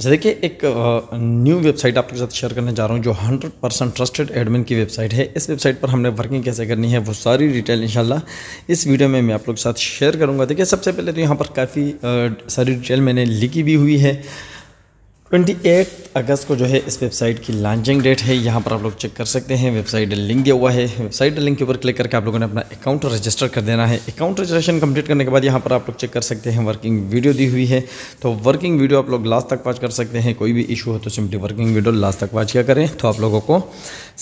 जैसे देखिए एक न्यू वेबसाइट आपके साथ शेयर करने जा रहा हूँ जो 100 परसेंट ट्रस्टेड एडमिन की वेबसाइट है इस वेबसाइट पर हमने वर्किंग कैसे करनी है वो सारी डिटेल इंशाल्लाह इस वीडियो में मैं आप लोग के साथ शेयर करूँगा देखिए सबसे पहले तो यहाँ पर काफ़ी सारी डिटेल मैंने लिखी भी हुई है 28 अगस्त को जो है इस वेबसाइट की लॉन्चिंग डेट है यहाँ पर आप लोग चेक कर सकते हैं वेबसाइट लिंक दिया हुआ है वेबसाइट लिंक के ऊपर क्लिक करके आप लोगों ने अपना अकाउंट रजिस्टर कर देना है अकाउंट रजिस्ट्रेशन कंप्लीट करने के बाद यहाँ पर आप लोग चेक कर सकते हैं वर्किंग वीडियो दी हुई है तो वर्किंग वीडियो आप लोग लास्ट तक वॉच कर सकते हैं कोई भी इशू हो तो सिंपली वर्किंग वीडियो लास्ट तक वॉच किया करें तो आप लोगों को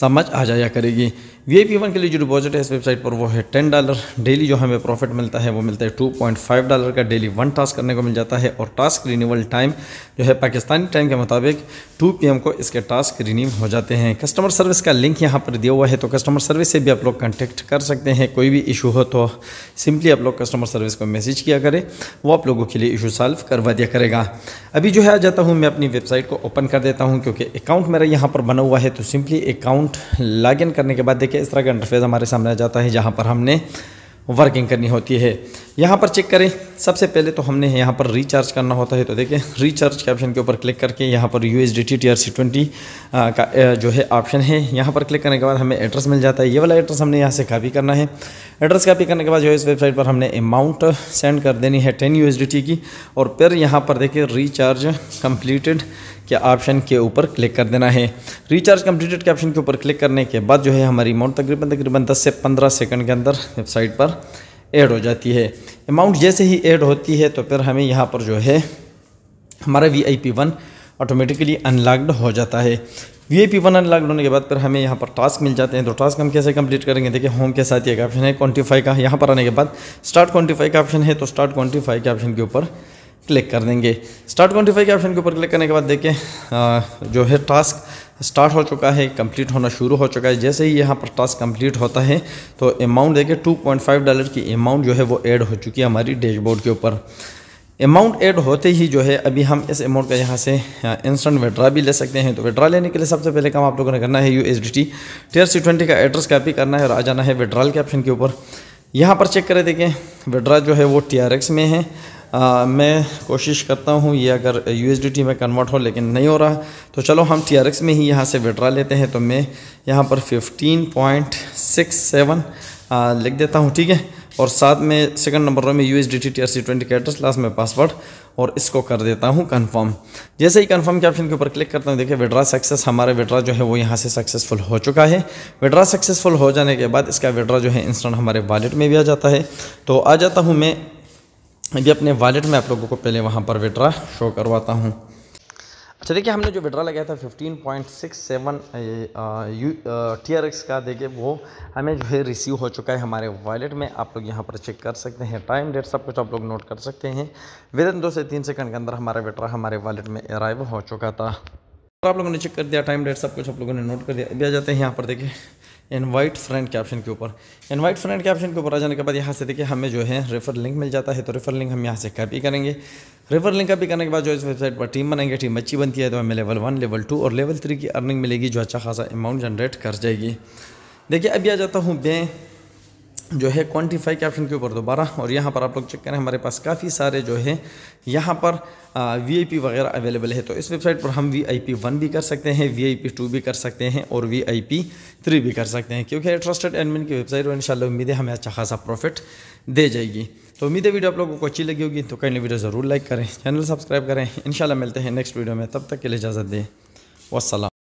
समझ आ जाया करेगी वी वन के लिए जो डिपॉजिट है इस वेबसाइट पर वो है टेन डॉलर डेली जो हमें प्रॉफिट मिलता है वो मिलता है टू पॉइंट फाइव डॉलर का डेली वन टास्क करने को मिल जाता है और टास्क रिन्यूअल टाइम जो है पाकिस्तानी टाइम के मुताबिक टू पी को इसके टास्क रिन्यू हो जाते हैं कस्टमर सर्विस का लिंक यहाँ पर दिया हुआ है तो कस्टमर सर्विस से भी आप लोग कॉन्टेक्ट कर सकते हैं कोई भी इशू हो तो सिंपली आप लोग कस्टमर सर्विस को मैसेज किया करें वो आप लोगों के लिए इशू सॉल्व करवा दिया करेगा अभी जो है आ जाता हूँ मैं अपनी वेबसाइट को ओपन कर देता हूँ क्योंकि अकाउंट मेरा यहाँ पर बना हुआ है तो सिंपली अकाउंट अकाउंट लॉगिन करने के बाद देखिए इस तरह का इंटरफेस हमारे सामने आ जाता है जहाँ पर हमने वर्किंग करनी होती है यहाँ पर चेक करें सबसे पहले तो हमने यहाँ पर रिचार्ज करना होता है तो देखें रिचार्ज के ऑप्शन के ऊपर क्लिक करके यहाँ पर U S D T T R C twenty का जो है ऑप्शन है यहाँ पर क्लिक करने के बाद हमें एड्रेस मिल जाता है ये वाला एड्रेस हमने यहाँ से कॉपी करना है एड्रेस कॉपी करने के बाद जो है इस वेबसाइट पर हमने अमाउंट सेंड कर देनी है ten U S D T की और फिर यहाँ पर देखिए रिचार्ज कम्प्लीटेड के ऑप्शन के ऊपर क्लिक कर देना है रिचार्ज कम्प्लीटेड के ऑप्शन के ऊपर क्लिक करने के बाद जो है हमारी अमाउंट तकरीबन तकरीबन दस से पंद्रह सेकेंड के अंदर वेबसाइट पर ऐड हो जाती है अमाउंट जैसे ही ऐड होती है तो फिर हमें यहाँ पर जो है हमारा V I P one automatically unlocked हो जाता है V I P one unlocked होने के बाद फिर हमें यहाँ पर टास्क मिल जाते हैं तो टास्क हम कैसे कंप्लीट करेंगे देखिए होम के साथ एक ऑप्शन है क्वान्टिफाई का यहाँ पर आने के बाद स्टार्ट क्वान्टिफाई का ऑप्शन है तो स्टार्ट क्वान्टिफाई के ऑप्शन के ऊपर क्लिक कर देंगे स्टार्ट क्वान्टिफाई के ऑप्शन के ऊपर क्लिक करने के बाद देखें जो है टास्क स्टार्ट हो चुका है कंप्लीट होना शुरू हो चुका है जैसे ही यहाँ पर टास्क कंप्लीट होता है तो अमाउंट देखिए 2.5 डॉलर की अमाउंट जो है वो ऐड हो चुकी है हमारी डैशबोर्ड के ऊपर अमाउंट ऐड होते ही जो है अभी हम इस अमाउंट का यहाँ से इंस्टेंट विड्रा भी ले सकते हैं तो विड्रा लेने के लिए सबसे पहले काम आप लोगों ने करना है U S D T C twenty का एड्रेस कॉपी करना है और आ जाना है विड्रॉल के ऑप्शन के ऊपर यहाँ पर चेक करें देखें विड्रा जो है वो टी आर एक्स में है आ, मैं कोशिश करता हूँ ये अगर यू में कन्वर्ट हो लेकिन नहीं हो रहा तो चलो हम टी में ही यहाँ से विड्रा लेते हैं तो मैं यहाँ पर 15.67 लिख देता हूँ ठीक है और साथ में सेकंड नंबर में U S D T T R C twenty कैटर्स लास्ट में पासवर्ड और इसको कर देता हूँ कंफर्म जैसे ही कंफर्म के ऑप्शन के ऊपर क्लिक करता हूँ देखिए विड्रा सक्सेस हमारा विड्रा जो है वो यहाँ से सक्सेसफुल हो चुका है विड्रा सक्सेसफुल हो जाने के बाद इसका विड्रा जो है इंस्टेंट हमारे वॉलेट में भी आ जाता है तो आ जाता हूँ मैं अभी अपने वॉलेट में आप लोगों को पहले वहाँ पर विड्रा शो करवाता हूँ अच्छा देखिए हमने जो विड्रा लगाया था 15.67 point six seven T R X का देखिए वो हमें जो है रिसीव हो चुका है हमारे वॉलेट में आप लोग यहाँ पर चेक कर सकते हैं टाइम डेट सब कुछ आप लोग नोट कर सकते हैं विद इन दो से तीन सेकंड के अंदर हमारा विड्रा हमारे वॉलेट में अराइव हो चुका था तो आप लोगों ने चेक कर दिया टाइम डेट सब कुछ आप लोगों ने नोट कर दिया अभी आ जाते हैं यहाँ पर देखिए इनवाइट फ्रेंड के ऑप्शन के ऊपर इनवाइट फ्रेंड के ऑप्शन के ऊपर आ जाने के बाद यहाँ से देखिए हमें जो है रेफर लिंक मिल जाता है तो रेफर लिंक हम यहाँ से कॉपी करेंगे रेफर लिंक कॉपी करने के बाद जो इस वेबसाइट पर टीम बनाएंगे टीम अच्छी बनती है तो हमें लेवल वन लेवल टू और लेवल थ्री की अर्निंग मिलेगी जो अच्छा खासा अमाउंट जनरेट कर जाएगी देखिए अभी आ जाता हूँ बैंक जो है क्वांटिफाई के ऑप्शन के ऊपर दोबारा और यहाँ पर आप लोग चेक करें हमारे पास काफ़ी सारे जो है यहाँ पर वीआईपी वगैरह अवेलेबल है तो इस वेबसाइट पर हम वीआईपी वन भी कर सकते हैं वीआईपी टू भी कर सकते हैं और वीआईपी थ्री भी कर सकते हैं क्योंकि ट्रस्टेड एडमिन की वेबसाइट और इनशाला उम्मीद है हमें अच्छा खासा प्रॉफिट दे जाएगी तो उम्मीद है वीडियो आप लोगों को अच्छी लगी होगी तो कहीं वीडियो ज़रूर लाइक करें चैनल सब्सक्राइब करें इनशाला मिलते हैं नेक्स्ट वीडियो में तब तक के लिए इजाज़त दें वसलम